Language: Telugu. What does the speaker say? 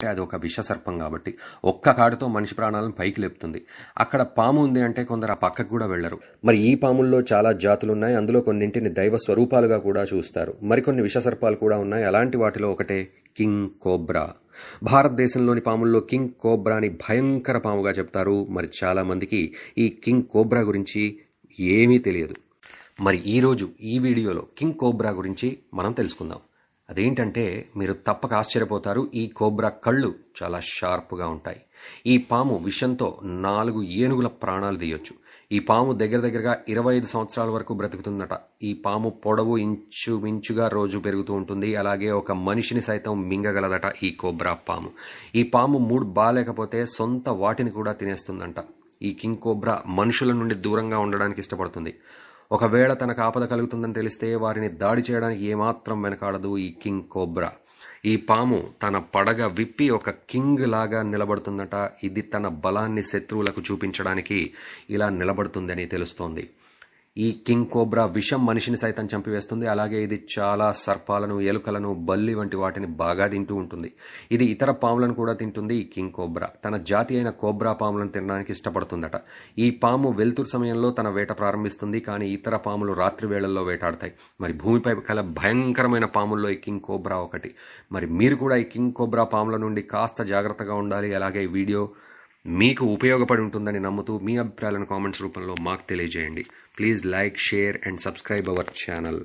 అంటే అది ఒక విషసర్పం కాబట్టి ఒక్క కాడుతో మనిషి ప్రాణాలను పైకి లేపుతుంది అక్కడ పాము ఉంది అంటే కొందరు ఆ పక్కకు కూడా వెళ్లరు మరి ఈ పాముల్లో చాలా జాతులు ఉన్నాయి అందులో కొన్నింటిని దైవ స్వరూపాలుగా కూడా చూస్తారు మరికొన్ని విషసర్పాలు కూడా ఉన్నాయి అలాంటి వాటిలో ఒకటే కింగ్ కోబ్రా భారతదేశంలోని పాముల్లో కింగ్ కోబ్రాని భయంకర పాముగా చెప్తారు మరి చాలామందికి ఈ కింగ్ కోబ్రా గురించి ఏమీ తెలియదు మరి ఈరోజు ఈ వీడియోలో కింగ్ కోబ్రా గురించి మనం తెలుసుకుందాం అదేంటంటే మీరు తప్పక ఆశ్చర్యపోతారు ఈ కోబ్రా కళ్ళు చాలా షార్ప్గా ఉంటాయి ఈ పాము విషంతో నాలుగు ఏనుగుల ప్రాణాలు తీయొచ్చు ఈ పాము దగ్గర దగ్గరగా ఇరవై ఐదు సంవత్సరాల వరకు బ్రతుకుతుందట ఈ పాము పొడవు ఇంచుమించుగా రోజు పెరుగుతూ ఉంటుంది అలాగే ఒక మనిషిని సైతం మింగగలదట ఈ కోబ్రా పాము ఈ పాము మూడు బాగాలేకపోతే సొంత వాటిని కూడా తినేస్తుందంట ఈ కింగ్ కోబ్రా మనుషుల నుండి దూరంగా ఉండడానికి ఇష్టపడుతుంది ఒకవేళ తనకు ఆపద కలుగుతుందని తెలిస్తే వారిని దాడి చేయడానికి ఏమాత్రం వెనకాడదు ఈ కింగ్ కోబ్రా ఈ పాము తన పడగ విప్పి ఒక కింగ్ లాగా నిలబడుతుందట ఇది తన బలాన్ని శత్రువులకు చూపించడానికి ఇలా నిలబడుతుందని తెలుస్తోంది ఈ కింగ్ కోబ్రా విషం మనిషిని సైతం చంపివేస్తుంది అలాగే ఇది చాలా సర్పాలను ఎలుకలను బల్లి వంటి వాటిని బాగా తింటూ ఉంటుంది ఇది ఇతర పాములను కూడా తింటుంది ఈ కింగ్ కోబ్రా తన జాతి అయిన కోబ్రా పాములను తినడానికి ఇష్టపడుతుందట ఈ పాము వెలుతురు సమయంలో తన వేట ప్రారంభిస్తుంది కానీ ఇతర పాములు రాత్రి వేళల్లో వేటాడతాయి మరి భూమిపై కల భయంకరమైన పాముల్లో ఈ కింగ్ కోబ్రా ఒకటి మరి మీరు కూడా ఈ కింగ్ కోబ్రా పాముల నుండి కాస్త జాగ్రత్తగా ఉండాలి అలాగే వీడియో మీకు ఉపయోగపడి ఉంటుందని నమ్ముతూ మీ అభిప్రాయాలను కామెంట్స్ రూపంలో మాకు తెలియజేయండి please like share and subscribe our channel